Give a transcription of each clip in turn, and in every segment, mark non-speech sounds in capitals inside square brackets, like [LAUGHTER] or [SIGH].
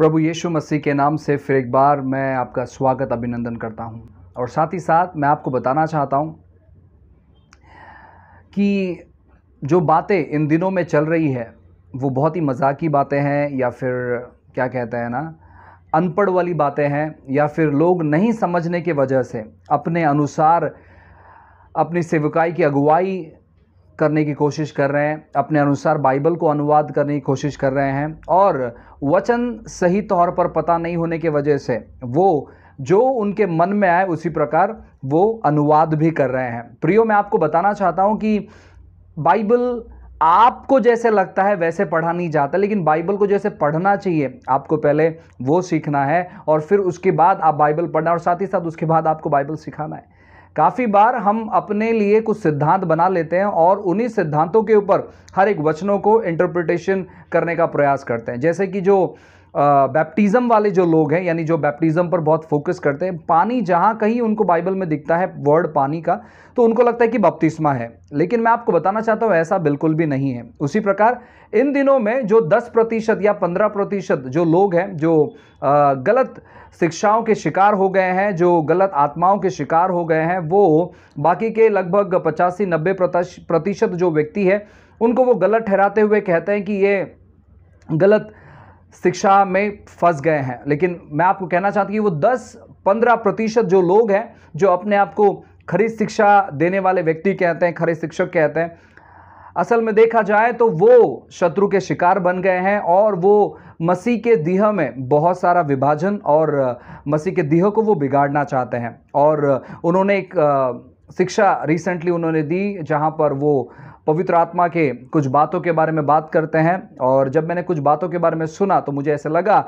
प्रभु यीशु मसीह के नाम से फिर एक बार मैं आपका स्वागत अभिनंदन करता हूं और साथ ही साथ मैं आपको बताना चाहता हूं कि जो बातें इन दिनों में चल रही है वो बहुत ही मजाक की बातें हैं या फिर क्या कहते हैं ना अनपढ़ वाली बातें हैं या फिर लोग नहीं समझने के वजह से अपने अनुसार अपनी सेवकाई की अगुवाई करने की कोशिश कर रहे हैं अपने अनुसार बाइबल को अनुवाद करने की कोशिश कर रहे हैं और वचन सही तौर पर पता नहीं होने की वजह से वो जो उनके मन में आए उसी प्रकार वो अनुवाद भी कर रहे हैं प्रियो मैं आपको बताना चाहता हूँ कि बाइबल आपको जैसे लगता है वैसे पढ़ा नहीं जाता लेकिन बाइबल को जैसे पढ़ना चाहिए आपको पहले वो सीखना है और फिर उसके बाद आप बाइबल पढ़ना और साथ ही साथ उसके बाद आपको बाइबल सिखाना है काफ़ी बार हम अपने लिए कुछ सिद्धांत बना लेते हैं और उन्हीं सिद्धांतों के ऊपर हर एक वचनों को इंटरप्रिटेशन करने का प्रयास करते हैं जैसे कि जो बैप्टिज़म वाले जो लोग हैं यानी जो बैप्टिज़म पर बहुत फोकस करते हैं पानी जहाँ कहीं उनको बाइबल में दिखता है वर्ड पानी का तो उनको लगता है कि बपतिस्मा है लेकिन मैं आपको बताना चाहता हूँ ऐसा बिल्कुल भी नहीं है उसी प्रकार इन दिनों में जो 10 प्रतिशत या 15 प्रतिशत जो लोग हैं जो गलत शिक्षाओं के शिकार हो गए हैं जो गलत आत्माओं के शिकार हो गए हैं वो बाकी के लगभग पचासी नब्बे प्रतिशत जो व्यक्ति है उनको वो गलत ठहराते हुए कहते हैं कि ये गलत शिक्षा में फंस गए हैं लेकिन मैं आपको कहना चाहती हूँ कि वो दस पंद्रह प्रतिशत जो लोग हैं जो अपने आप को खरीद शिक्षा देने वाले व्यक्ति कहते हैं खरे शिक्षक कहते हैं असल में देखा जाए तो वो शत्रु के शिकार बन गए हैं और वो मसीह के देह में बहुत सारा विभाजन और मसीह के देह को वो बिगाड़ना चाहते हैं और उन्होंने एक शिक्षा रिसेंटली उन्होंने दी जहाँ पर वो पवित्र आत्मा के कुछ बातों के बारे में बात करते हैं और जब मैंने कुछ बातों के बारे में सुना तो मुझे ऐसा लगा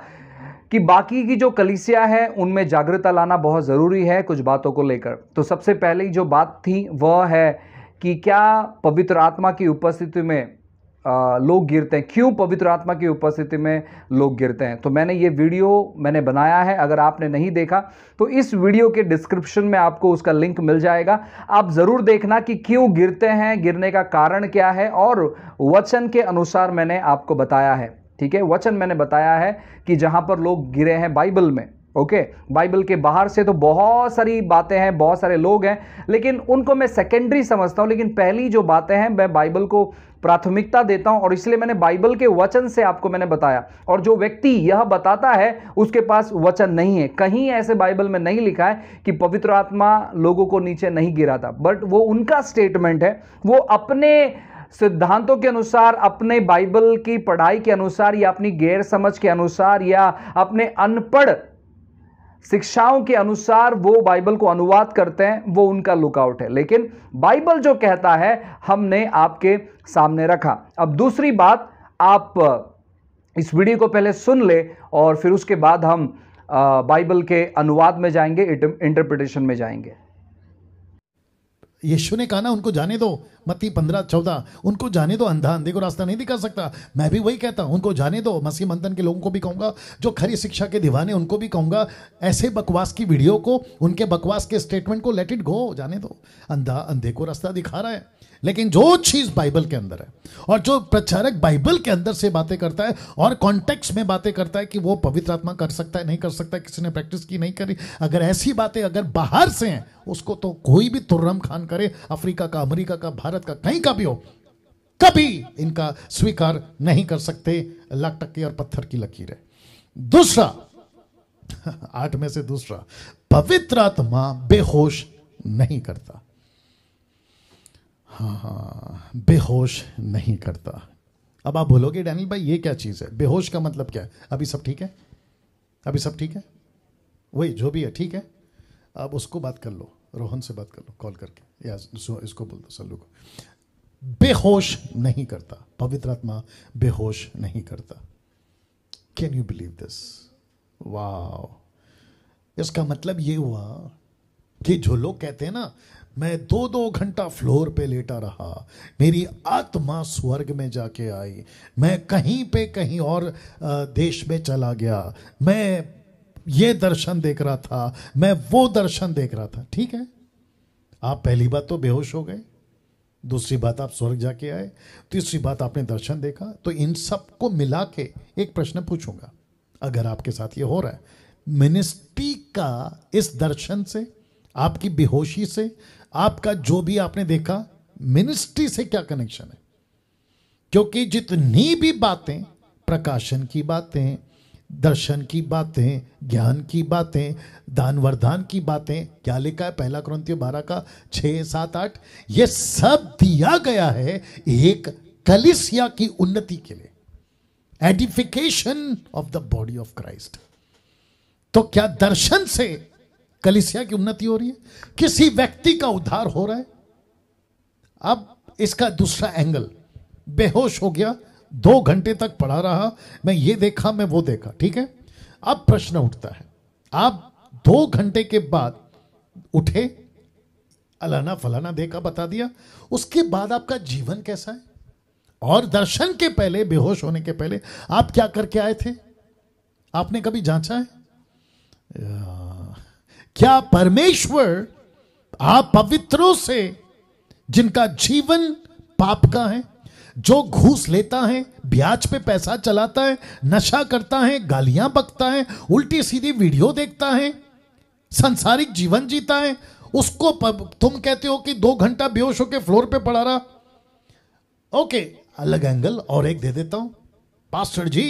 कि बाकी की जो कलिसिया है उनमें जागृता लाना बहुत ज़रूरी है कुछ बातों को लेकर तो सबसे पहले जो बात थी वह है कि क्या पवित्र आत्मा की उपस्थिति में लोग गिरते हैं क्यों पवित्र आत्मा की उपस्थिति में लोग गिरते हैं तो मैंने ये वीडियो मैंने बनाया है अगर आपने नहीं देखा तो इस वीडियो के डिस्क्रिप्शन में आपको उसका लिंक मिल जाएगा आप ज़रूर देखना कि क्यों गिरते हैं गिरने का कारण क्या है और वचन के अनुसार मैंने आपको बताया है ठीक है वचन मैंने बताया है कि जहाँ पर लोग गिरे हैं बाइबल में ओके okay, बाइबल के बाहर से तो बहुत सारी बातें हैं बहुत सारे लोग हैं लेकिन उनको मैं सेकेंडरी समझता हूँ लेकिन पहली जो बातें हैं मैं बाइबल को प्राथमिकता देता हूं और इसलिए मैंने बाइबल के वचन से आपको मैंने बताया और जो व्यक्ति यह बताता है उसके पास वचन नहीं है कहीं ऐसे बाइबल में नहीं लिखा है कि पवित्र आत्मा लोगों को नीचे नहीं गिराता बट वो उनका स्टेटमेंट है वो अपने सिद्धांतों के अनुसार अपने बाइबल की पढ़ाई के अनुसार या अपनी गैर समझ के अनुसार या अपने अनपढ़ शिक्षाओं के अनुसार वो बाइबल को अनुवाद करते हैं वो उनका लुकआउट है लेकिन बाइबल जो कहता है हमने आपके सामने रखा अब दूसरी बात आप इस वीडियो को पहले सुन ले और फिर उसके बाद हम बाइबल के अनुवाद में जाएंगे इंटरप्रिटेशन में जाएंगे यीशु ने कहा ना उनको जाने दो मत्ती पंद्रह चौदह उनको जाने दो अंधा अंधे को रास्ता नहीं दिखा सकता मैं भी वही कहता हूँ उनको जाने दो मसीह मंथन के लोगों को भी कहूँगा जो खरी शिक्षा के दीवाने उनको भी कहूँगा ऐसे बकवास की वीडियो को उनके बकवास के स्टेटमेंट को लेट इट गो जाने दो अंधा अंधे को रास्ता दिखा रहा है लेकिन जो चीज़ बाइबल के अंदर है और जो प्रचारक बाइबल के अंदर से बातें करता है और कॉन्टेक्स में बातें करता है कि वो पवित्र आत्मा कर सकता है नहीं कर सकता किसी ने प्रैक्टिस की नहीं करी अगर ऐसी बातें अगर बाहर से हैं उसको तो कोई भी तुर्रम खान करे अफ्रीका का अमेरिका का भारत का कहीं का भी हो कभी इनका स्वीकार नहीं कर सकते लाकटक्की और पत्थर की लकीर है दूसरा [LAUGHS] आठ में से दूसरा पवित्र आत्मा बेहोश नहीं करता हाँ हाँ बेहोश नहीं करता अब आप बोलोगे डैनियल भाई ये क्या चीज़ है बेहोश का मतलब क्या है अभी सब ठीक है अभी सब ठीक है वही जो भी है ठीक है अब उसको बात कर लो रोहन से बात कर लो कॉल करके या इसको बोल दो सल्लू को बेहोश नहीं करता पवित्र आत्मा बेहोश नहीं करता कैन यू बिलीव दिस वाह इसका मतलब ये हुआ कि जो लोग कहते हैं ना मैं दो दो घंटा फ्लोर पे लेटा रहा मेरी आत्मा स्वर्ग में जाके आई मैं कहीं पे कहीं और देश में चला गया मैं ये दर्शन देख रहा था मैं वो दर्शन देख रहा था ठीक है आप पहली बात तो बेहोश हो गए दूसरी बात आप स्वर्ग जाके आए तीसरी बात आपने दर्शन देखा तो इन सब को मिला के एक प्रश्न पूछूंगा अगर आपके साथ ये हो रहा है मिनिस्ट्री का इस दर्शन से आपकी बेहोशी से आपका जो भी आपने देखा मिनिस्ट्री से क्या कनेक्शन है क्योंकि जितनी भी बातें प्रकाशन की बातें दर्शन की बातें ज्ञान की बातें दान वरदान की बातें क्या लिखा है पहला क्रंथियो बारह का छः सात आठ ये सब दिया गया है एक कलिसिया की उन्नति के लिए edification of the body of Christ तो क्या दर्शन से कलिसिया की उन्नति हो रही है किसी व्यक्ति का उद्धार हो रहा है अब इसका दूसरा एंगल बेहोश हो गया दो घंटे तक पढ़ा रहा मैं ये देखा मैं वो देखा ठीक है अब प्रश्न उठता है आप दो घंटे के बाद उठे अलाना फलाना देखा बता दिया उसके बाद आपका जीवन कैसा है और दर्शन के पहले बेहोश होने के पहले आप क्या करके आए थे आपने कभी जांचा है क्या परमेश्वर आप पवित्रों से जिनका जीवन पाप का है जो घूस लेता है ब्याज पे पैसा चलाता है नशा करता है गालियां बकता है उल्टी सीधी वीडियो देखता है संसारिक जीवन जीता है उसको तुम कहते हो कि दो घंटा बेहोश होकर फ्लोर पे पड़ा रहा ओके अलग एंगल और एक दे देता हूं पास्टर जी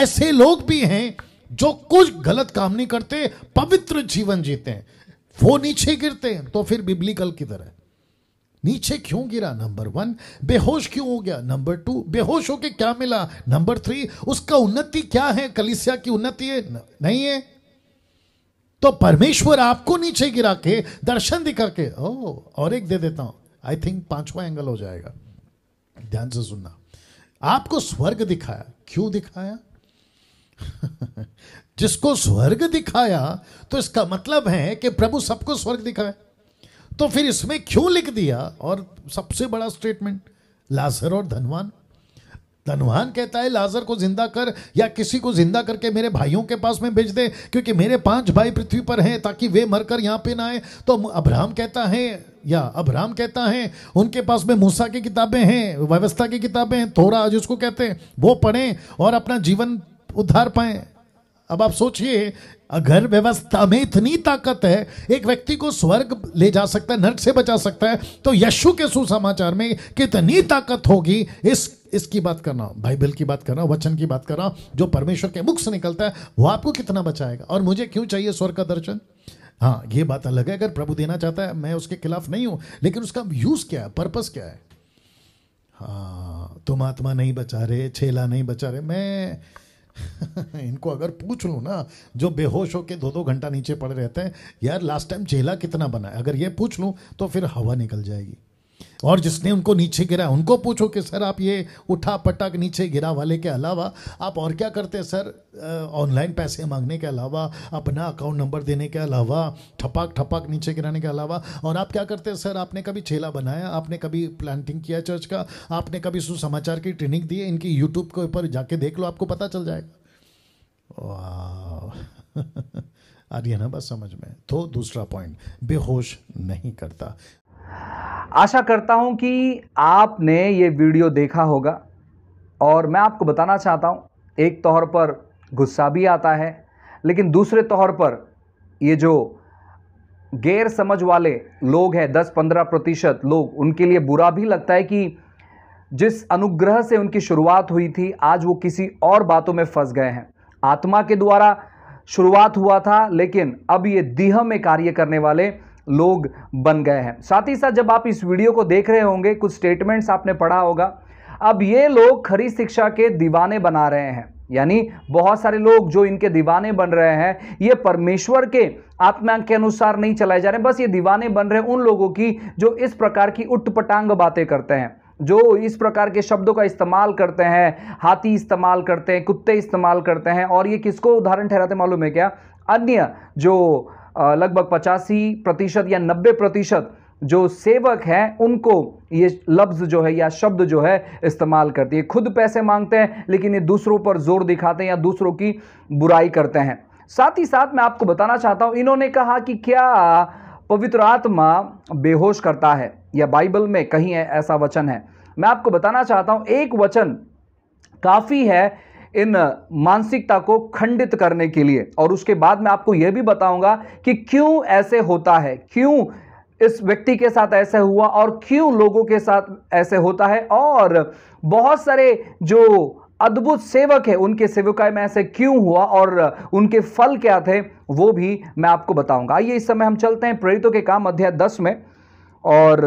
ऐसे लोग भी हैं जो कुछ गलत काम नहीं करते पवित्र जीवन जीते हैं वो नीचे गिरते हैं तो फिर बिब्लिकल की तरह नीचे क्यों गिरा नंबर वन बेहोश क्यों हो गया नंबर टू बेहोश होके क्या मिला नंबर थ्री उसका उन्नति क्या है कलिसिया की उन्नति है नहीं है तो परमेश्वर आपको नीचे गिरा के दर्शन दिखा के ओ और एक दे देता हूं आई थिंक पांचवा एंगल हो जाएगा ध्यान से सुनना आपको स्वर्ग दिखाया क्यों दिखाया [LAUGHS] जिसको स्वर्ग दिखाया तो इसका मतलब है कि प्रभु सबको स्वर्ग दिखाया तो फिर इसमें क्यों लिख दिया और सबसे बड़ा स्टेटमेंट लाजर और धनवान धनवान कहता है लाजर को जिंदा कर या किसी को जिंदा करके मेरे भाइयों के पास में भेज दे क्योंकि मेरे पांच भाई पृथ्वी पर हैं ताकि वे मरकर यहां पे ना आए तो अब्राहम कहता है या अब्राहम कहता है उनके पास में मूसा की किताबें हैं व्यवस्था की किताबें हैं थोड़ा जिसको कहते हैं वो पढ़ें और अपना जीवन उद्धार पाएं अब आप सोचिए अगर व्यवस्था में इतनी ताकत है एक व्यक्ति को स्वर्ग ले जा सकता है नर्क से बचा सकता है तो यशु के सुसमाचार में कितनी ताकत होगी इस इसकी बात करना बाइबल की बात करना वचन की बात करना जो परमेश्वर के मुख से निकलता है वो आपको कितना बचाएगा और मुझे क्यों चाहिए स्वर्ग का दर्शन हाँ ये बात अलग है अगर प्रभु देना चाहता है मैं उसके खिलाफ नहीं हूं लेकिन उसका यूज क्या है पर्पस क्या है हाँ तुम आत्मा नहीं बचा रहे छेला नहीं बचा रहे मैं [LAUGHS] इनको अगर पूछ लूँ ना जो बेहोश होके दो दो घंटा नीचे पड़े रहते हैं यार लास्ट टाइम चेला कितना बना है अगर ये पूछ लूँ तो फिर हवा निकल जाएगी और जिसने उनको नीचे गिरा उनको पूछो कि सर आप ये उठा पटक नीचे गिरा वाले के अलावा आप और क्या करते हैं सर ऑनलाइन पैसे मांगने के अलावा अपना अकाउंट नंबर देने के अलावा ठपाक ठपाक नीचे गिराने के अलावा और आप क्या करते हैं सर आपने कभी छेला बनाया आपने कभी प्लांटिंग किया चर्च का आपने कभी सुसमाचार की ट्रेनिंग दी इनकी यूट्यूब के ऊपर जाके देख लो आपको पता चल जाएगा [LAUGHS] आ रही है ना बस समझ में तो दूसरा पॉइंट बेहोश नहीं करता आशा करता हूं कि आपने ये वीडियो देखा होगा और मैं आपको बताना चाहता हूं एक तौर पर गुस्सा भी आता है लेकिन दूसरे तौर पर ये जो गैर समझ वाले लोग हैं 10-15 प्रतिशत लोग उनके लिए बुरा भी लगता है कि जिस अनुग्रह से उनकी शुरुआत हुई थी आज वो किसी और बातों में फंस गए हैं आत्मा के द्वारा शुरुआत हुआ था लेकिन अब ये दीह में कार्य करने वाले लोग बन गए हैं साथ ही साथ जब आप इस वीडियो को देख रहे होंगे कुछ स्टेटमेंट्स आपने पढ़ा होगा अब ये लोग खरी शिक्षा के दीवाने बना रहे हैं यानी बहुत सारे लोग जो इनके दीवाने बन रहे हैं ये परमेश्वर के आत्मा के अनुसार नहीं चलाए जा रहे बस ये दीवाने बन रहे हैं उन लोगों की जो इस प्रकार की उटपटांग बातें करते हैं जो इस प्रकार के शब्दों का इस्तेमाल करते हैं हाथी इस्तेमाल करते हैं कुत्ते इस्तेमाल करते हैं और ये किसको उदाहरण ठहराते मालूम है क्या अन्य जो लगभग पचासी प्रतिशत या नब्बे प्रतिशत जो सेवक हैं उनको ये लफ्ज़ जो है या शब्द जो है इस्तेमाल करती है खुद पैसे मांगते हैं लेकिन ये दूसरों पर जोर दिखाते हैं या दूसरों की बुराई करते हैं साथ ही साथ मैं आपको बताना चाहता हूँ इन्होंने कहा कि क्या पवित्र आत्मा बेहोश करता है या बाइबल में कहीं ऐसा वचन है मैं आपको बताना चाहता हूँ एक वचन काफ़ी है इन मानसिकता को खंडित करने के लिए और उसके बाद मैं आपको यह भी बताऊंगा कि क्यों ऐसे होता है क्यों इस व्यक्ति के साथ ऐसे हुआ और क्यों लोगों के साथ ऐसे होता है और बहुत सारे जो अद्भुत सेवक है उनके सेवकाय में ऐसे क्यों हुआ और उनके फल क्या थे वो भी मैं आपको बताऊंगा आइए इस समय हम चलते हैं प्रेरितों के काम अध्याय दस में और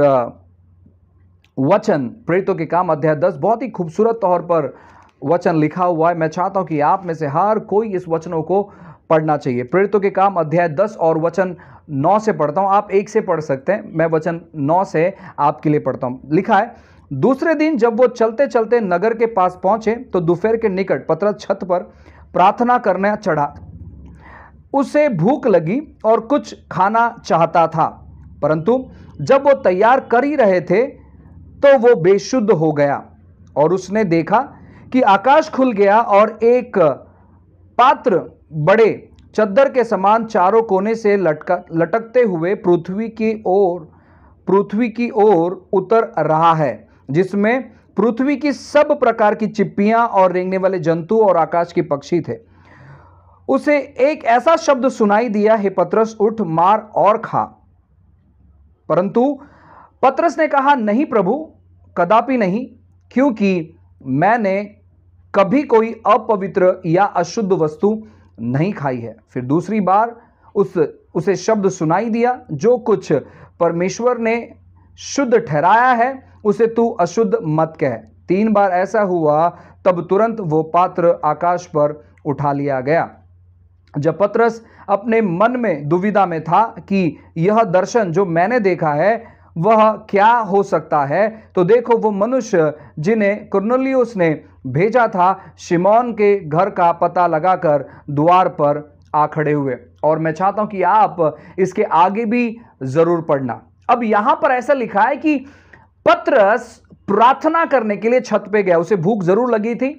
वचन प्रेरितों के काम अध्याय दस बहुत ही खूबसूरत तौर पर वचन लिखा हुआ है मैं चाहता हूं कि आप में से हर कोई इस वचनों को पढ़ना चाहिए प्रेरितों के काम अध्याय दस और वचन नौ से पढ़ता हूँ आप एक से पढ़ सकते हैं मैं वचन नौ से आपके लिए पढ़ता हूँ लिखा है दूसरे दिन जब वो चलते चलते नगर के पास पहुंचे तो दोपहर के निकट पत्र छत पर प्रार्थना करने चढ़ा उसे भूख लगी और कुछ खाना चाहता था परंतु जब वो तैयार कर ही रहे थे तो वो बेशुद्ध हो गया और उसने देखा कि आकाश खुल गया और एक पात्र बड़े चद्दर के समान चारों कोने से लटका लटकते हुए पृथ्वी की ओर पृथ्वी की ओर उतर रहा है जिसमें पृथ्वी की सब प्रकार की चिप्पियां और रेंगने वाले जंतु और आकाश के पक्षी थे उसे एक ऐसा शब्द सुनाई दिया हे पत्रस उठ मार और खा परंतु पत्रस ने कहा नहीं प्रभु कदापि नहीं क्योंकि मैंने कभी कोई अपवित्र या अशुद्ध वस्तु नहीं खाई है फिर दूसरी बार उस उसे शब्द सुनाई दिया जो कुछ परमेश्वर ने शुद्ध ठहराया है उसे तू अशुद्ध मत कह तीन बार ऐसा हुआ तब तुरंत वो पात्र आकाश पर उठा लिया गया जब पत्रस अपने मन में दुविधा में था कि यह दर्शन जो मैंने देखा है वह क्या हो सकता है तो देखो वो मनुष्य जिन्हें कुर्नलियस ने भेजा था शिमोन के घर का पता लगाकर द्वार पर आ खड़े हुए और मैं चाहता हूं कि आप इसके आगे भी जरूर पढ़ना अब यहां पर ऐसा लिखा है कि पत्रस प्रार्थना करने के लिए छत पे गया उसे भूख जरूर लगी थी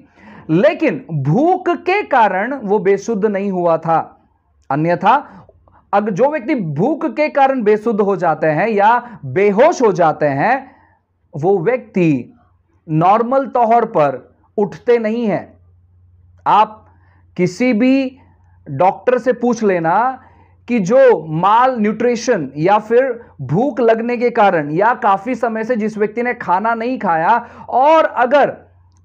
लेकिन भूख के कारण वो बेसुद्ध नहीं हुआ था अन्यथा अगर जो व्यक्ति भूख के कारण बेसुद्ध हो जाते हैं या बेहोश हो जाते हैं वो व्यक्ति नॉर्मल तौर पर उठते नहीं है आप किसी भी डॉक्टर से पूछ लेना कि जो माल न्यूट्रिशन या फिर भूख लगने के कारण या काफ़ी समय से जिस व्यक्ति ने खाना नहीं खाया और अगर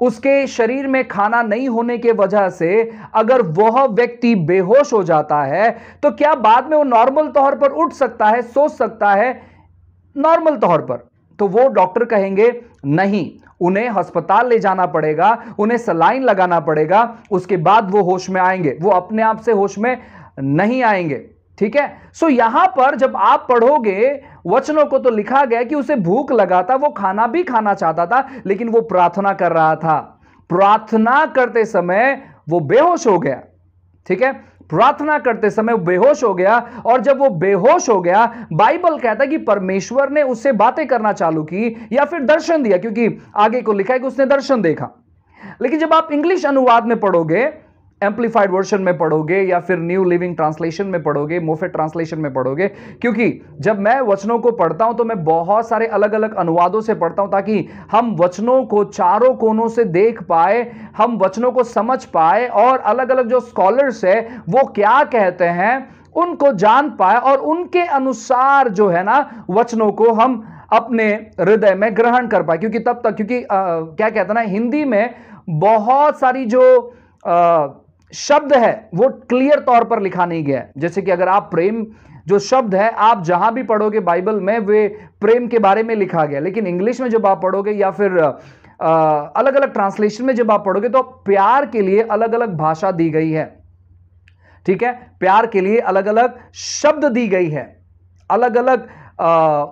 उसके शरीर में खाना नहीं होने के वजह से अगर वह व्यक्ति बेहोश हो जाता है तो क्या बाद में वो नॉर्मल तौर पर उठ सकता है सोच सकता है नॉर्मल तौर पर तो वो डॉक्टर कहेंगे नहीं उन्हें अस्पताल ले जाना पड़ेगा उन्हें सलाइन लगाना पड़ेगा उसके बाद वो होश में आएंगे वो अपने आप से होश में नहीं आएंगे ठीक है सो so, यहां पर जब आप पढ़ोगे वचनों को तो लिखा गया कि उसे भूख लगा था वो खाना भी खाना चाहता था लेकिन वो प्रार्थना कर रहा था प्रार्थना करते समय वो बेहोश हो गया ठीक है प्रार्थना करते समय वो बेहोश हो गया और जब वो बेहोश हो गया बाइबल कहता है कि परमेश्वर ने उससे बातें करना चालू की या फिर दर्शन दिया क्योंकि आगे को लिखा है कि उसने दर्शन देखा लेकिन जब आप इंग्लिश अनुवाद में पढ़ोगे एम्पलीफाइड वर्जन में पढ़ोगे या फिर न्यू लिविंग ट्रांसलेशन में पढ़ोगे मोफे ट्रांसलेशन में पढ़ोगे क्योंकि जब मैं वचनों को पढ़ता हूं तो मैं बहुत सारे अलग अलग अनुवादों से पढ़ता हूं ताकि हम वचनों को चारों कोनों से देख पाए हम वचनों को समझ पाए और अलग अलग जो स्कॉलर्स है वो क्या कहते हैं उनको जान पाए और उनके अनुसार जो है ना वचनों को हम अपने हृदय में ग्रहण कर पाए क्योंकि तब तक क्योंकि आ, क्या कहते ना हिंदी में बहुत सारी जो आ, शब्द है वो क्लियर तौर पर लिखा नहीं गया है जैसे कि अगर आप प्रेम जो शब्द है आप जहां भी पढ़ोगे बाइबल में वे प्रेम के बारे में लिखा गया लेकिन इंग्लिश में जब आप पढ़ोगे या फिर आ, अलग अलग ट्रांसलेशन में जब आप पढ़ोगे तो प्यार के लिए अलग अलग भाषा दी गई है ठीक है प्यार के लिए अलग अलग शब्द दी गई है अलग अलग आ,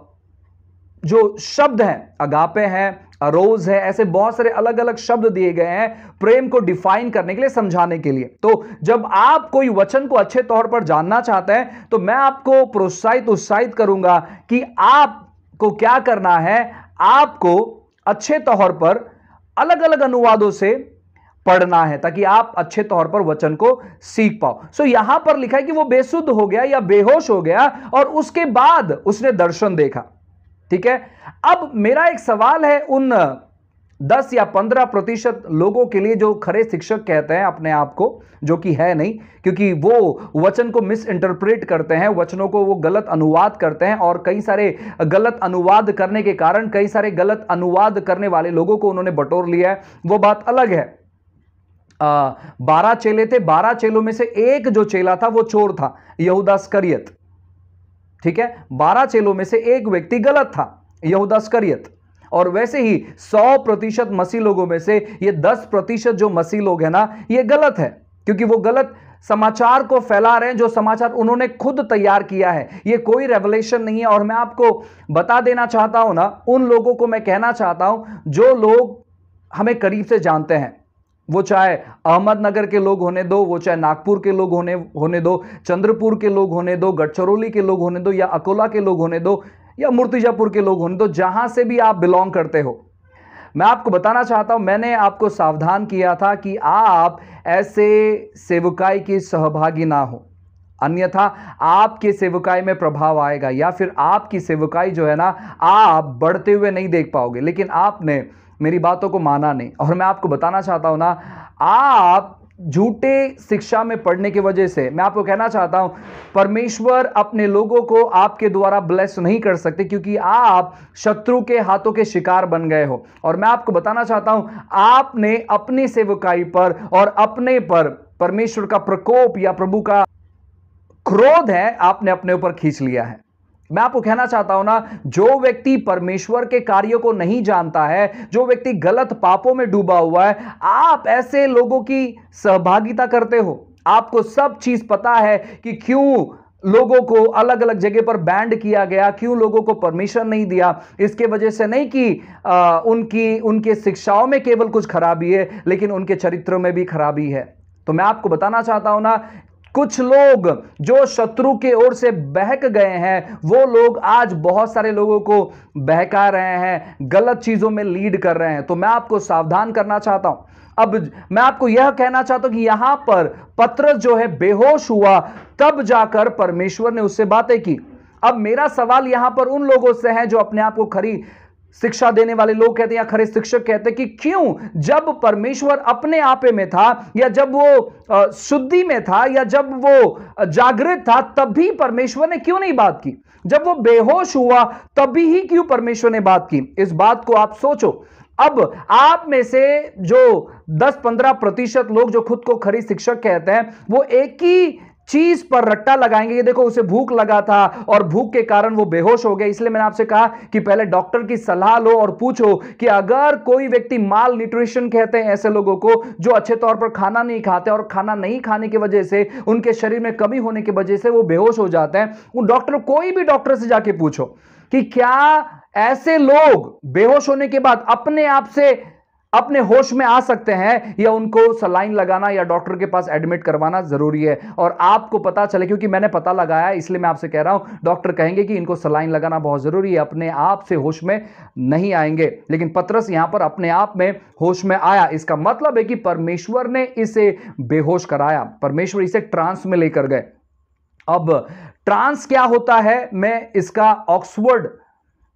जो शब्द हैं अगापे हैं अरोज है ऐसे बहुत सारे अलग अलग शब्द दिए गए हैं प्रेम को डिफाइन करने के लिए समझाने के लिए तो जब आप कोई वचन को अच्छे तौर पर जानना चाहते हैं तो मैं आपको प्रोत्साहित उत्साहित करूंगा कि आपको क्या करना है आपको अच्छे तौर पर अलग अलग अनुवादों से पढ़ना है ताकि आप अच्छे तौर पर वचन को सीख पाओ सो यहां पर लिखा है कि वो बेसुद्ध हो गया या बेहोश हो गया और उसके बाद उसने दर्शन देखा ठीक है अब मेरा एक सवाल है उन दस या पंद्रह प्रतिशत लोगों के लिए जो खरे शिक्षक कहते हैं अपने आप को जो कि है नहीं क्योंकि वो वचन को मिस इंटरप्रेट करते हैं वचनों को वो गलत अनुवाद करते हैं और कई सारे गलत अनुवाद करने के कारण कई सारे गलत अनुवाद करने वाले लोगों को उन्होंने बटोर लिया है वो बात अलग है बारह चेले थे बारह चेलों में से एक जो चेला था वो चोर था यहूदास करियत ठीक है बारह चेलों में से एक व्यक्ति गलत था यहूदा स्करियत और वैसे ही सौ प्रतिशत मसीह लोगों में से ये दस प्रतिशत जो मसीह लोग हैं ना ये गलत है क्योंकि वो गलत समाचार को फैला रहे हैं जो समाचार उन्होंने खुद तैयार किया है ये कोई रेवलेशन नहीं है और मैं आपको बता देना चाहता हूं ना उन लोगों को मैं कहना चाहता हूं जो लोग हमें करीब से जानते हैं वो चाहे अहमदनगर के लोग होने दो वो चाहे नागपुर के लोग होने होने दो चंद्रपुर के लोग होने दो गढ़चरौली के लोग होने दो या अकोला के लोग होने दो या मूर्तिजापुर के लोग होने दो जहां से भी आप बिलोंग करते हो मैं आपको बताना चाहता हूं मैंने आपको सावधान किया था कि आप ऐसे सेवकाई की सहभागी ना हो अन्यथा आपके सेवकाई में प्रभाव आएगा या फिर आपकी सेवकाई जो है ना आप बढ़ते हुए नहीं देख पाओगे लेकिन आपने मेरी बातों को माना नहीं और मैं आपको बताना चाहता हूँ ना आप झूठे शिक्षा में पढ़ने की वजह से मैं आपको कहना चाहता हूं परमेश्वर अपने लोगों को आपके द्वारा ब्लेस नहीं कर सकते क्योंकि आप शत्रु के हाथों के शिकार बन गए हो और मैं आपको बताना चाहता हूं आपने अपनी सेवकाई पर और अपने पर परमेश्वर का प्रकोप या प्रभु का क्रोध है आपने अपने ऊपर खींच लिया है मैं आपको कहना चाहता हूं ना जो व्यक्ति परमेश्वर के कार्यों को नहीं जानता है जो व्यक्ति गलत पापों में डूबा हुआ है आप ऐसे लोगों की सहभागिता करते हो आपको सब चीज पता है कि क्यों लोगों को अलग अलग जगह पर बैंड किया गया क्यों लोगों को परमिशन नहीं दिया इसके वजह से नहीं कि आ, उनकी उनके शिक्षाओं में केवल कुछ खराबी है लेकिन उनके चरित्रों में भी खराबी है तो मैं आपको बताना चाहता हूं ना कुछ लोग जो शत्रु के ओर से बहक गए हैं वो लोग आज बहुत सारे लोगों को बहका रहे हैं गलत चीज़ों में लीड कर रहे हैं तो मैं आपको सावधान करना चाहता हूं अब मैं आपको यह कहना चाहता हूं कि यहां पर पत्र जो है बेहोश हुआ तब जाकर परमेश्वर ने उससे बातें की अब मेरा सवाल यहां पर उन लोगों से है जो अपने आप को खरी शिक्षा देने वाले लोग कहते हैं या खरे शिक्षक कहते हैं कि क्यों जब परमेश्वर अपने आपे में था या जब वो शुद्धि में था या जब वो जागृत था तभी परमेश्वर ने क्यों नहीं बात की जब वो बेहोश हुआ तभी ही क्यों परमेश्वर ने बात की इस बात को आप सोचो अब आप में से जो 10-15 प्रतिशत लोग जो खुद को खरी शिक्षक कहते हैं वो एक ही चीज पर रट्टा लगाएंगे ये देखो उसे भूख लगा था और भूख के कारण वो बेहोश हो गया इसलिए मैंने आपसे कहा कि पहले डॉक्टर की सलाह लो और पूछो कि अगर कोई व्यक्ति माल न्यूट्रिशन कहते हैं ऐसे लोगों को जो अच्छे तौर पर खाना नहीं खाते और खाना नहीं खाने की वजह से उनके शरीर में कमी होने की वजह से वो बेहोश हो जाते हैं उन डॉक्टर कोई भी डॉक्टर से जाके पूछो कि क्या ऐसे लोग बेहोश होने के बाद अपने आप से अपने होश में आ सकते हैं या उनको सलाइन लगाना या डॉक्टर के पास एडमिट करवाना जरूरी है और आपको पता चले क्योंकि मैंने पता लगाया इसलिए मैं आपसे कह रहा हूं डॉक्टर कहेंगे कि इनको सलाइन लगाना बहुत जरूरी है अपने आप से होश में नहीं आएंगे लेकिन पत्रस यहां पर अपने आप में होश में आया इसका मतलब है कि परमेश्वर ने इसे बेहोश कराया परमेश्वर इसे ट्रांस में लेकर गए अब ट्रांस क्या होता है मैं इसका ऑक्सफोर्ड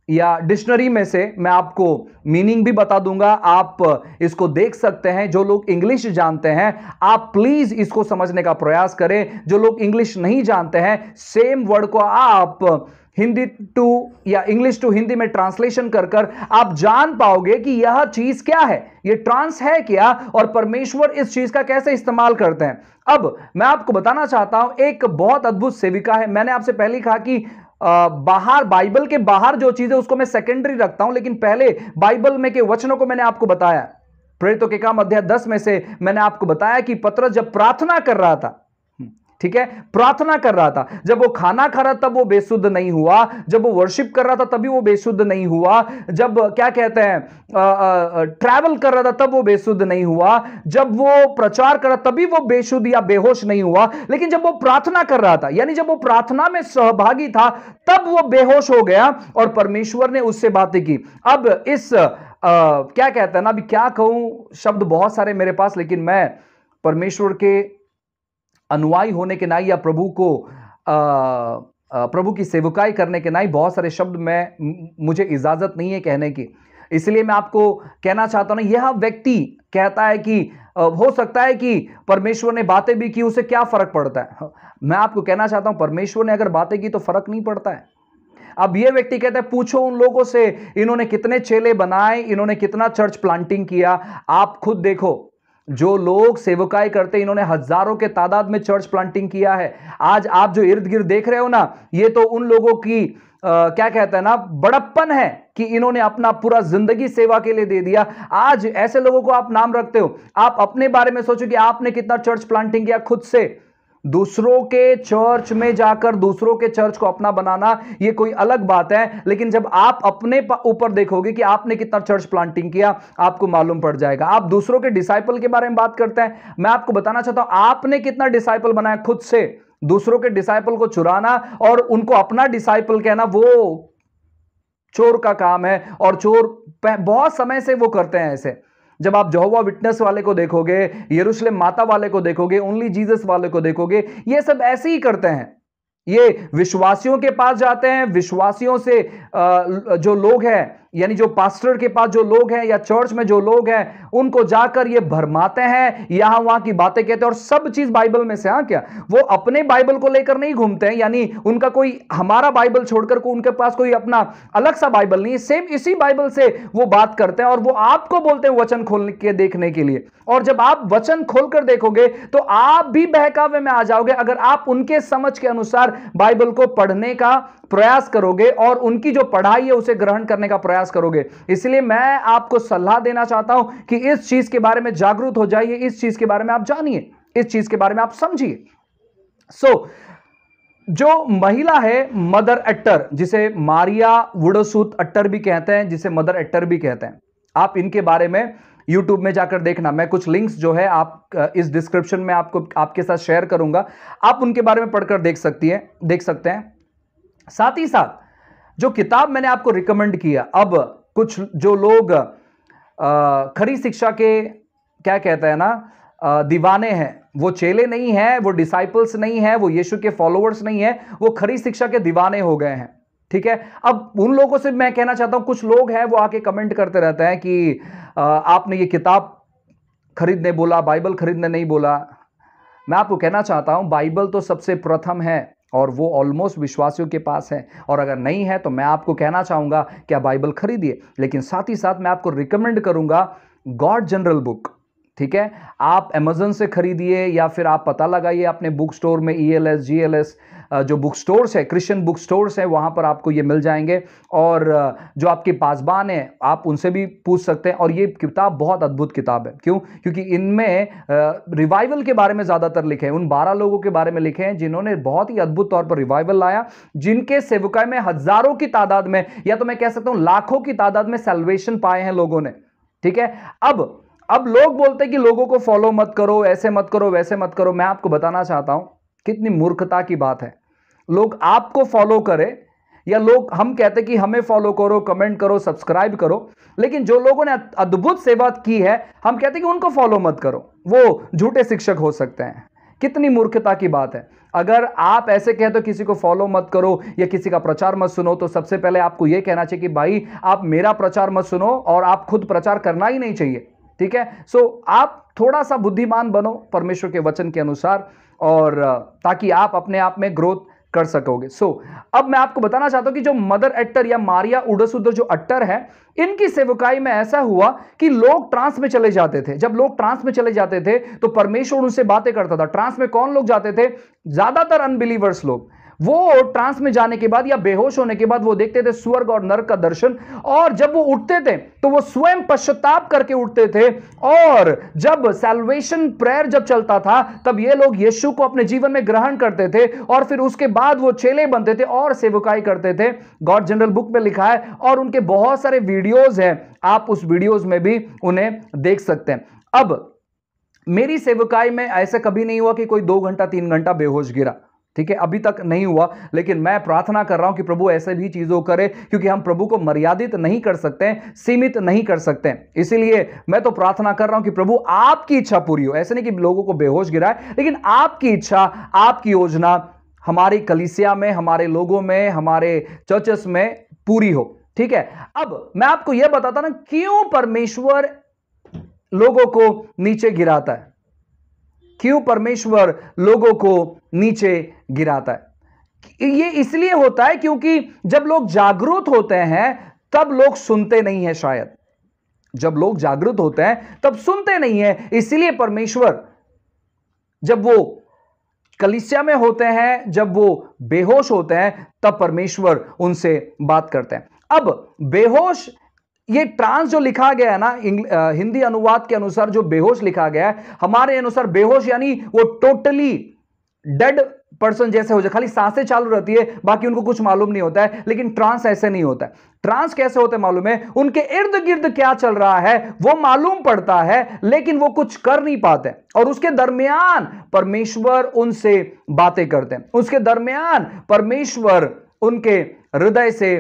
या डिक्शनरी में से मैं आपको मीनिंग भी बता दूंगा आप इसको देख सकते हैं जो लोग इंग्लिश जानते हैं आप प्लीज इसको समझने का प्रयास करें जो लोग इंग्लिश नहीं जानते हैं सेम वर्ड को आप हिंदी टू या इंग्लिश टू हिंदी में ट्रांसलेशन कर कर आप जान पाओगे कि यह चीज क्या है यह ट्रांस है क्या और परमेश्वर इस चीज का कैसे इस्तेमाल करते हैं अब मैं आपको बताना चाहता हूं एक बहुत अद्भुत सेविका है मैंने आपसे पहले कहा कि बाहर बाइबल के बाहर जो चीज है उसको मैं सेकेंडरी रखता हूं लेकिन पहले बाइबल में के वचनों को मैंने आपको बताया प्रेरित के काम अध्याय दस में से मैंने आपको बताया कि पत्र जब प्रार्थना कर रहा था ठीक है प्रार्थना कर रहा था जब वो खाना खा रहा तब वो बेसुद्ध नहीं हुआ जब वो वर्शिप कर रहा था तभी वो बेसुद्ध नहीं हुआ जब क्या कहते हैं ट्रैवल कर रहा था तब वो बेसुद्ध नहीं हुआ जब वो प्रचार कर रहा तभी वो बेशुद्ध या बेहोश नहीं हुआ लेकिन जब वो प्रार्थना कर रहा था यानी जब वो प्रार्थना में सहभागी था तब वो बेहोश हो गया और परमेश्वर ने उससे बातें की अब इस आ, क्या कहते हैं ना अभी क्या कहूं शब्द बहुत सारे मेरे पास लेकिन मैं परमेश्वर के अनुयायी होने के नाई या प्रभु को आ, प्रभु की सेवकाई करने के नाई बहुत सारे शब्द में मुझे इजाज़त नहीं है कहने की इसलिए मैं आपको कहना चाहता हूं ना यह व्यक्ति कहता है कि हो सकता है कि परमेश्वर ने बातें भी की उसे क्या फ़र्क पड़ता है हाँ, मैं आपको कहना चाहता हूँ परमेश्वर ने अगर बातें की तो फ़र्क नहीं पड़ता है अब यह व्यक्ति कहता है पूछो उन लोगों से इन्होंने कितने चेले बनाए इन्होंने कितना चर्च प्लांटिंग किया आप खुद देखो जो लोग सेवकाई करते इन्होंने हजारों के तादाद में चर्च प्लांटिंग किया है आज आप जो इर्द गिर्द देख रहे हो ना ये तो उन लोगों की आ, क्या कहते हैं ना बड़प्पन है कि इन्होंने अपना पूरा जिंदगी सेवा के लिए दे दिया आज ऐसे लोगों को आप नाम रखते हो आप अपने बारे में सोचो कि आपने कितना चर्च प्लांटिंग किया खुद से दूसरों के चर्च में जाकर दूसरों के चर्च को अपना बनाना ये कोई अलग बात है लेकिन जब आप अपने ऊपर देखोगे कि आपने कितना चर्च प्लांटिंग किया आपको मालूम पड़ जाएगा आप दूसरों के डिसाइपल के बारे में बात करते हैं मैं आपको बताना चाहता हूं आपने कितना डिसाइपल बनाया खुद से दूसरों के डिसाइपल को चुराना और उनको अपना डिसाइपल कहना वो चोर का काम है और चोर बहुत समय से वो करते हैं ऐसे जब आप जहोवा विटनेस वाले को देखोगे यरूशलेम माता वाले को देखोगे ओनली जीसस वाले को देखोगे ये सब ऐसे ही करते हैं ये विश्वासियों के पास जाते हैं विश्वासियों से जो लोग हैं यानी जो पास्टर के पास जो लोग हैं या चर्च में जो लोग हैं उनको जाकर ये भरमाते हैं यहां वहां की बातें कहते हैं और सब चीज बाइबल में से हाँ क्या वो अपने बाइबल को लेकर नहीं घूमते हैं यानी उनका कोई हमारा बाइबल छोड़कर को उनके पास कोई अपना अलग सा बाइबल नहीं सेम इसी बाइबल से वो बात करते हैं और वो आपको बोलते हैं वचन खोल के देखने के लिए और जब आप वचन खोलकर देखोगे तो आप भी बहकावे में आ जाओगे अगर आप उनके समझ के अनुसार बाइबल को पढ़ने का प्रयास करोगे और उनकी जो पढ़ाई है उसे ग्रहण करने का प्रयास करोगे इसलिए मैं आपको सलाह देना चाहता हूं कि इस चीज के बारे में जागरूक हो जाइए इस चीज के बारे में आप जानिए इस चीज के बारे में आप समझिए सो so, जो महिला है मदर एक्टर जिसे मारिया वुडोसूत अट्टर भी कहते हैं जिसे मदर एक्टर भी कहते हैं आप इनके बारे में यूट्यूब में जाकर देखना मैं कुछ लिंक्स जो है आप इस डिस्क्रिप्शन में आपको आपके साथ शेयर करूंगा आप उनके बारे में पढ़कर देख सकती हैं देख सकते हैं साथ ही साथ जो किताब मैंने आपको रिकमेंड किया अब कुछ जो लोग खरी शिक्षा के क्या कहते हैं ना दीवाने हैं वो चेले नहीं हैं वो डिसाइपल्स नहीं हैं वो यीशु के फॉलोअर्स नहीं हैं वो खरी शिक्षा के दीवाने हो गए हैं ठीक है अब उन लोगों से मैं कहना चाहता हूं कुछ लोग हैं वो आके कमेंट करते रहते हैं कि आपने ये किताब खरीदने बोला बाइबल खरीदने नहीं बोला मैं आपको कहना चाहता हूं बाइबल तो सबसे प्रथम है और वो ऑलमोस्ट विश्वासियों के पास है और अगर नहीं है तो मैं आपको कहना चाहूँगा कि आप बाइबल खरीदिए लेकिन साथ ही साथ मैं आपको रिकमेंड करूँगा गॉड जनरल बुक ठीक है आप अमेजन से खरीदिए या फिर आप पता लगाइए अपने बुक स्टोर में E L S G L S जो बुक स्टोर्स है क्रिश्चियन बुक स्टोर्स हैं वहाँ पर आपको ये मिल जाएंगे और जो आपके पासबान हैं आप उनसे भी पूछ सकते हैं और ये किताब बहुत अद्भुत किताब है क्यों क्योंकि इनमें रिवाइवल के बारे में ज़्यादातर लिखे हैं उन बारह लोगों के बारे में लिखे हैं जिन्होंने बहुत ही अद्भुत तौर पर रिवाइवल लाया जिनके सेवकाय में हज़ारों की तादाद में या तो मैं कह सकता हूँ लाखों की तादाद में सेल्वेशन पाए हैं लोगों ने ठीक है अब अब लोग बोलते हैं कि लोगों को फॉलो मत करो ऐसे मत करो वैसे मत करो मैं आपको बताना चाहता हूं कितनी मूर्खता की बात है लोग आपको फॉलो करें या लोग हम कहते हैं कि हमें फॉलो करो कमेंट करो सब्सक्राइब करो लेकिन जो लोगों ने अद्भुत सेवा की है हम कहते हैं कि उनको फॉलो मत करो वो झूठे शिक्षक हो सकते हैं कितनी मूर्खता की बात है अगर आप ऐसे कहें तो किसी को फॉलो मत करो या किसी का प्रचार मत सुनो तो सबसे पहले आपको यह कहना चाहिए कि भाई आप मेरा प्रचार मत सुनो और आप खुद प्रचार करना ही नहीं चाहिए ठीक है सो so, आप थोड़ा सा बुद्धिमान बनो परमेश्वर के वचन के अनुसार और ताकि आप अपने आप में ग्रोथ कर सकोगे सो so, अब मैं आपको बताना चाहता हूं कि जो मदर एट्टर या मारिया उडसुदर जो अट्टर है इनकी सेवकाई में ऐसा हुआ कि लोग ट्रांस में चले जाते थे जब लोग ट्रांस में चले जाते थे तो परमेश्वर उनसे बातें करता था ट्रांस में कौन लोग जाते थे ज्यादातर अनबिलीवर्स लोग वो ट्रांस में जाने के बाद या बेहोश होने के बाद वो देखते थे स्वर्ग और नर्क का दर्शन और जब वो उठते थे तो वो स्वयं पश्चाताप करके उठते थे और जब सेल्वेशन प्रेयर जब चलता था तब ये लोग यीशु को अपने जीवन में ग्रहण करते थे और फिर उसके बाद वो चेले बनते थे और सेवकाई करते थे गॉड जनरल बुक में लिखा है और उनके बहुत सारे वीडियोज हैं आप उस वीडियोज में भी उन्हें देख सकते हैं अब मेरी सेवकाई में ऐसा कभी नहीं हुआ कि कोई दो घंटा तीन घंटा बेहोश गिरा ठीक है अभी तक नहीं हुआ लेकिन मैं प्रार्थना कर रहा हूं कि प्रभु ऐसे भी चीज़ों करे क्योंकि हम प्रभु को मर्यादित नहीं कर सकते हैं सीमित नहीं कर सकते हैं इसीलिए मैं तो प्रार्थना कर रहा हूं कि प्रभु आपकी इच्छा पूरी हो ऐसे नहीं कि लोगों को बेहोश गिराए लेकिन आपकी इच्छा आपकी योजना हमारी कलिसिया में हमारे लोगों में हमारे चर्चेस में पूरी हो ठीक है अब मैं आपको यह बताता ना क्यों परमेश्वर लोगों को नीचे गिराता है क्यों परमेश्वर लोगों को नीचे गिराता है ये इसलिए होता है क्योंकि जब लोग जागरूक होते हैं तब लोग सुनते नहीं है शायद जब लोग जागृत होते हैं तब सुनते नहीं है इसलिए परमेश्वर जब वो कलिसिया में होते हैं जब वो बेहोश होते हैं तब परमेश्वर उनसे बात करते हैं अब बेहोश ये ट्रांस जो लिखा गया है ना हिंदी अनुवाद के अनुसार जो बेहोश लिखा गया है हमारे अनुसार बेहोश यानी वो टोटली डेड पर्सन जैसे हो जाए खाली सांसें चालू रहती है बाकी उनको कुछ मालूम नहीं होता है लेकिन ट्रांस ऐसे नहीं होता है ट्रांस कैसे होते मालूम है उनके इर्द गिर्द क्या चल रहा है वो मालूम पड़ता है लेकिन वो कुछ कर नहीं पाते और उसके दरमियान परमेश्वर उनसे बातें करते हैं उसके दरमियान परमेश्वर उनके हृदय से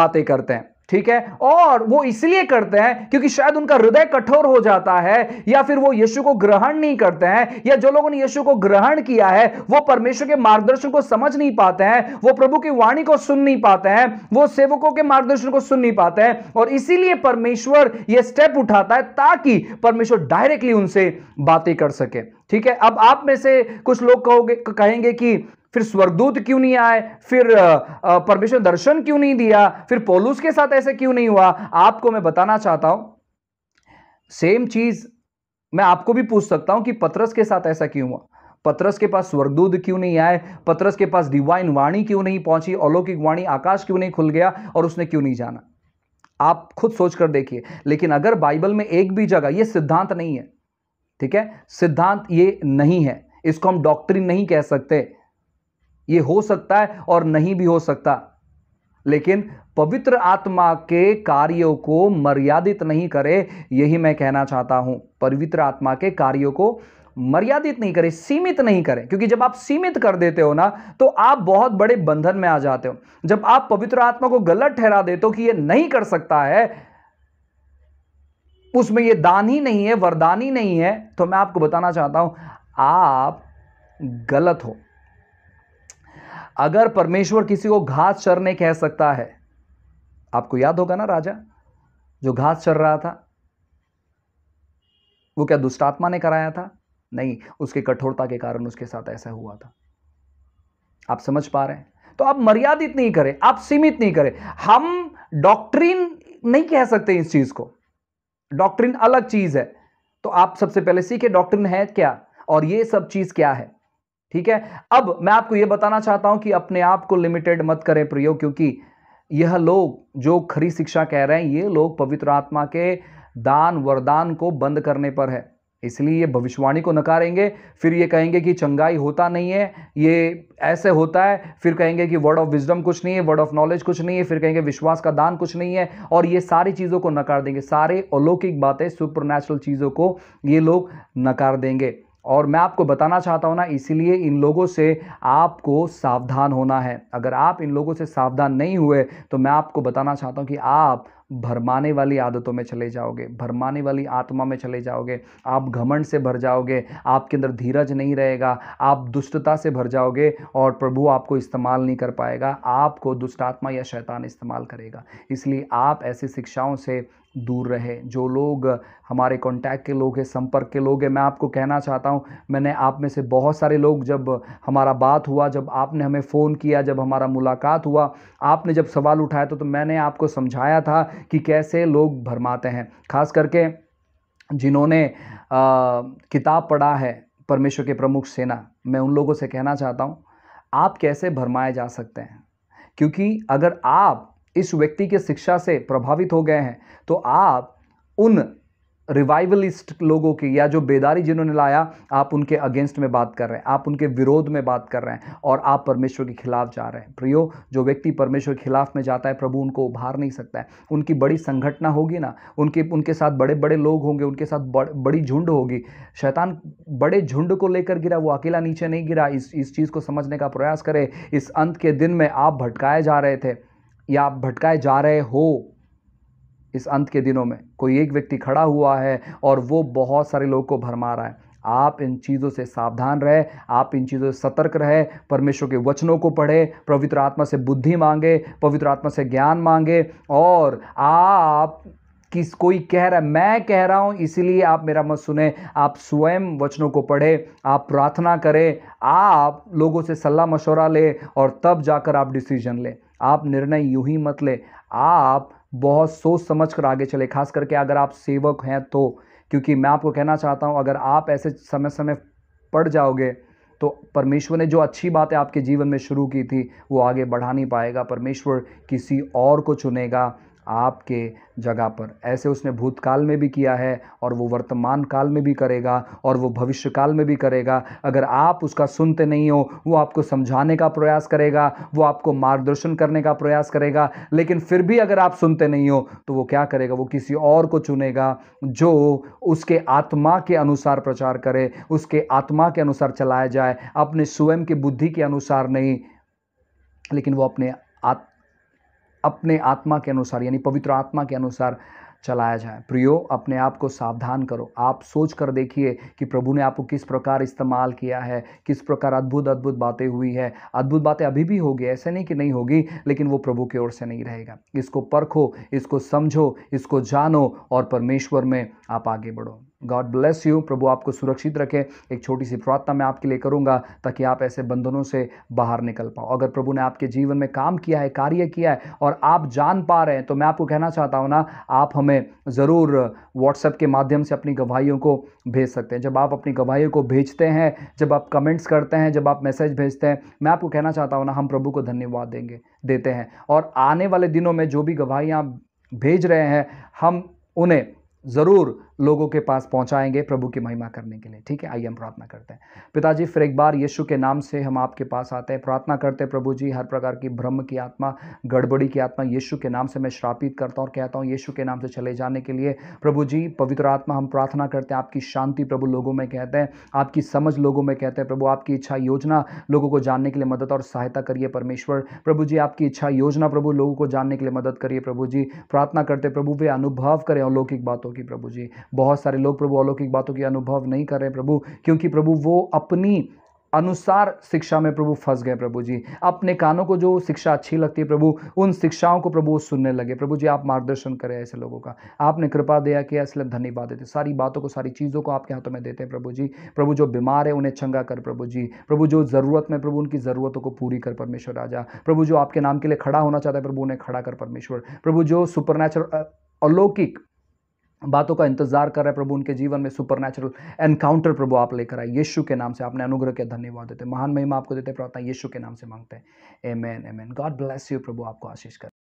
बातें करते हैं ठीक है और वो इसलिए करते हैं क्योंकि शायद उनका हृदय कठोर हो जाता है या फिर वो यीशु को ग्रहण नहीं करते हैं या जो लोगों ने यीशु को ग्रहण किया है वो परमेश्वर के मार्गदर्शन को समझ नहीं पाते हैं वो प्रभु की वाणी को सुन नहीं पाते हैं वो सेवकों के मार्गदर्शन को सुन नहीं पाते हैं और इसीलिए परमेश्वर ये स्टेप उठाता है ताकि परमेश्वर डायरेक्टली उनसे बातें कर सके ठीक है अब आप में से कुछ लोग कहोगे कहेंगे कि फिर स्वर्गदूत क्यों नहीं आए फिर परमेश्वर दर्शन क्यों नहीं दिया फिर पोलूस के साथ ऐसे क्यों नहीं हुआ आपको मैं बताना चाहता हूं सेम चीज मैं आपको भी पूछ सकता हूं कि पत्रस के साथ ऐसा क्यों हुआ पत्रस के पास स्वर्गदूत क्यों नहीं आए पत्रस के पास डिवाइन वाणी क्यों नहीं पहुंची अलौकिक वाणी आकाश क्यों नहीं खुल गया और उसने क्यों नहीं जाना आप खुद सोच कर देखिए लेकिन अगर बाइबल में एक भी जगह ये सिद्धांत नहीं है ठीक है सिद्धांत ये नहीं है इसको हम डॉक्ट्रिन नहीं कह सकते ये हो सकता है और नहीं भी हो सकता लेकिन पवित्र आत्मा के कार्यों को मर्यादित नहीं करे यही मैं कहना चाहता हूं पवित्र आत्मा के कार्यों को मर्यादित नहीं करें सीमित नहीं करें क्योंकि जब आप सीमित कर देते हो ना तो आप बहुत बड़े बंधन में आ जाते हो जब आप पवित्र आत्मा को गलत ठहरा देते हो कि ये नहीं कर सकता है उसमें ये दान ही नहीं है वरदान ही नहीं है तो मैं आपको बताना चाहता हूं आप गलत हो अगर परमेश्वर किसी को घास चरने कह सकता है आपको याद होगा ना राजा जो घास चर रहा था वो क्या दुष्टात्मा ने कराया था नहीं उसके कठोरता के कारण उसके साथ ऐसा हुआ था आप समझ पा रहे हैं तो आप मर्यादित नहीं करें आप सीमित नहीं करें हम डॉक्ट्रिन नहीं कह सकते इस चीज को डॉक्ट्रिन अलग चीज है तो आप सबसे पहले सीखे डॉक्ट्रिन है क्या और ये सब चीज क्या है ठीक है अब मैं आपको यह बताना चाहता हूं कि अपने आप को लिमिटेड मत करें प्रयोग क्योंकि यह लोग जो खरी शिक्षा कह रहे हैं ये लोग पवित्र आत्मा के दान वरदान को बंद करने पर है इसलिए ये भविष्यवाणी को नकारेंगे फिर ये कहेंगे कि चंगाई होता नहीं है ये ऐसे होता है फिर कहेंगे कि वर्ड ऑफ विजडम कुछ नहीं है वर्ड ऑफ नॉलेज कुछ नहीं है फिर कहेंगे विश्वास का दान कुछ नहीं है और ये सारी चीज़ों को नकार देंगे सारे अलौकिक बातें सुपर चीज़ों को ये लोग नकार देंगे और मैं आपको बताना चाहता हूँ ना इसीलिए इन लोगों से आपको सावधान होना है अगर आप इन लोगों से सावधान नहीं हुए तो मैं आपको बताना चाहता हूँ कि आप भरमाने वाली आदतों में चले जाओगे भरमाने वाली आत्मा में चले जाओगे आप घमंड से भर जाओगे आपके अंदर धीरज नहीं रहेगा आप दुष्टता से भर जाओगे और प्रभु आपको इस्तेमाल नहीं कर पाएगा आपको दुष्ट आत्मा या शैतान इस्तेमाल करेगा इसलिए आप ऐसी शिक्षाओं से दूर रहे जो लोग हमारे कांटेक्ट के लोग हैं संपर्क के लोग हैं मैं आपको कहना चाहता हूं मैंने आप में से बहुत सारे लोग जब हमारा बात हुआ जब आपने हमें फ़ोन किया जब हमारा मुलाकात हुआ आपने जब सवाल उठाया तो, तो मैंने आपको समझाया था कि कैसे लोग भरमाते हैं खास करके जिन्होंने किताब पढ़ा है परमेश्वर के प्रमुख सेना मैं उन लोगों से कहना चाहता हूँ आप कैसे भरमाए जा सकते हैं क्योंकि अगर आप इस व्यक्ति के शिक्षा से प्रभावित हो गए हैं तो आप उन रिवाइवलिस्ट लोगों की या जो बेदारी जिन्होंने लाया आप उनके अगेंस्ट में बात कर रहे हैं आप उनके विरोध में बात कर रहे हैं और आप परमेश्वर के खिलाफ जा रहे हैं प्रियो जो व्यक्ति परमेश्वर के खिलाफ में जाता है प्रभु उनको उभार नहीं सकता है उनकी बड़ी संघटना होगी ना उनके उनके साथ बड़े बड़े लोग होंगे उनके साथ बड़, बड़ी झुंड होगी शैतान बड़े झुंड को लेकर गिरा वो अकेला नीचे नहीं गिरा इस इस चीज़ को समझने का प्रयास करे इस अंत के दिन में आप भटकाए जा रहे थे या आप भटकाए जा रहे हो इस अंत के दिनों में कोई एक व्यक्ति खड़ा हुआ है और वो बहुत सारे लोगों को भरमा रहा है आप इन चीज़ों से सावधान रहे आप इन चीज़ों से सतर्क रहे परमेश्वर के वचनों को पढ़े पवित्र आत्मा से बुद्धि मांगे पवित्र आत्मा से ज्ञान मांगे और आप किस कोई कह रहा है मैं कह रहा हूँ इसीलिए आप मेरा मत सुने आप स्वयं वचनों को पढ़ें आप प्रार्थना करें आप लोगों से सलाह मशवरा लें और तब जाकर आप डिसीजन लें आप निर्णय यूं ही मत ले आप बहुत सोच समझ कर आगे चले खास करके अगर आप सेवक हैं तो क्योंकि मैं आपको कहना चाहता हूं अगर आप ऐसे समय समय पड़ जाओगे तो परमेश्वर ने जो अच्छी बातें आपके जीवन में शुरू की थी वो आगे बढ़ा नहीं पाएगा परमेश्वर किसी और को चुनेगा आपके जगह पर ऐसे उसने भूतकाल में भी किया है और वो वर्तमान काल में भी करेगा और वो भविष्य काल में भी करेगा अगर आप उसका सुनते नहीं हो वो आपको समझाने का प्रयास करेगा वो आपको मार्गदर्शन करने का प्रयास करेगा लेकिन फिर भी अगर आप सुनते नहीं हो तो वो क्या करेगा वो किसी और को चुनेगा जो उसके आत्मा के अनुसार प्रचार करे उसके आत्मा के अनुसार चलाया जाए अपने स्वयं की बुद्धि के अनुसार नहीं लेकिन वो अपने आत्मा अपने आत्मा के अनुसार यानी पवित्र आत्मा के अनुसार चलाया जाए प्रियो अपने आप को सावधान करो आप सोच कर देखिए कि प्रभु ने आपको किस प्रकार इस्तेमाल किया है किस प्रकार अद्भुत अद्भुत बातें हुई है अद्भुत बातें अभी भी होगी ऐसे नहीं कि नहीं होगी लेकिन वो प्रभु की ओर से नहीं रहेगा इसको परखो इसको समझो इसको जानो और परमेश्वर में आप आगे बढ़ो गॉड ब्लेस यू प्रभु आपको सुरक्षित रखे एक छोटी सी प्रार्थना मैं आपके लिए करूंगा ताकि आप ऐसे बंधनों से बाहर निकल पाओ अगर प्रभु ने आपके जीवन में काम किया है कार्य किया है और आप जान पा रहे हैं तो मैं आपको कहना चाहता हूँ ना आप हमें ज़रूर व्हाट्सएप के माध्यम से अपनी गवाहियों को भेज सकते हैं जब आप अपनी गवाहियों को भेजते हैं जब आप कमेंट्स करते हैं जब आप मैसेज भेजते हैं मैं आपको कहना चाहता हूँ ना हम प्रभु को धन्यवाद देंगे देते हैं और आने वाले दिनों में जो भी गवाहियाँ आप भेज रहे हैं हम उन्हें ज़रूर लोगों के पास पहुंचाएंगे प्रभु की महिमा करने के लिए ठीक है आइए हम प्रार्थना करते हैं पिताजी फिर एक बार यीशु के नाम से हम आपके पास आते हैं प्रार्थना करते हैं प्रभु जी हर प्रकार की भ्रम की आत्मा गड़बड़ी की आत्मा यीशु के नाम से मैं श्रापित करता हूँ और कहता हूँ यीशु के नाम से चले जाने के लिए प्रभु जी पवित्र आत्मा हम प्रार्थना करते हैं आपकी शांति प्रभु लोगों में कहते हैं आपकी समझ लोगों में कहते हैं प्रभु आपकी इच्छा योजना लोगों को जानने के लिए मदद और सहायता करिए परमेश्वर प्रभु जी आपकी इच्छा योजना प्रभु लोगों को जानने के लिए मदद करिए प्रभु जी प्रार्थना करते प्रभु वे अनुभव करें अलौकिक बातों की प्रभु जी बहुत सारे लोग प्रभु अलौकिक बातों की अनुभव नहीं कर रहे प्रभु क्योंकि प्रभु वो अपनी अनुसार शिक्षा में प्रभु फंस गए प्रभु जी अपने कानों को जो शिक्षा अच्छी लगती है प्रभु उन शिक्षाओं को प्रभु सुनने लगे प्रभु जी आप मार्गदर्शन करें ऐसे लोगों का आपने कृपा दिया किया इसलिए धन्यवाद देते सारी बातों को सारी चीज़ों को आपके हाथों में देते हैं प्रभु जी प्रभु जो बीमार है उन्हें चंगा कर प्रभु जी प्रभु जो ज़रूरत में प्रभु उनकी ज़रूरतों को पूरी कर परमेश्वर राजा प्रभु जो आपके नाम के लिए खड़ा होना चाहता है प्रभु उन्हें खड़ा कर परमेश्वर प्रभु जो सुपरनेचुरल अलौकिक बातों का इंतजार कर रहे हैं प्रभु उनके जीवन में सुपर नेचुरल एनकाउंटर प्रभु आप लेकर आए यीशु के नाम से आपने अनुग्रह के धन्यवाद देते महान महिमा आपको देते प्रार्थना यीशु के नाम से मांगते हैं amen amen God bless you प्रभु आपको आशीष कर